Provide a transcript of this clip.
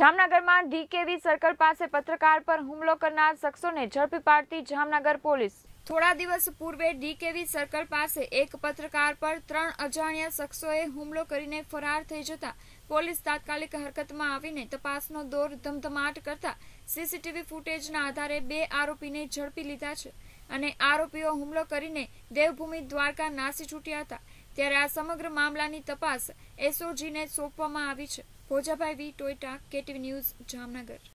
જામનગરમાં DKV circle પાસે પત્રકાર પર હુમલો કરનાર શખ્સોને ઝડપી પાડતી જામનગર પોલીસ થોડા દિવસ પૂર્વે ડીકેવી સર્કલ પાસે એક પત્રકાર પર ત્રણ અજાણ્યા શખ્સોએ હુમલો કરીને ફરાર થઈ જતા પોલીસ તાત્કાલિક હરકતમાં આવીને તપાસનો દોર ધમધમાટ કરતા સીસીટીવી ફૂટેજના આધારે બે આરોપીને ઝડપી લીધા છે અને આરોપીઓ હુમલો કરીને દેવભૂમિ દ્વારકા નાસી છૂટ્યા હતા ત્યારે આ સમગ્ર મામલાની તપાસ એસઓજીને સોંપવામાં આવી છે होजा भाई वी के टीवी न्यूज जामनगर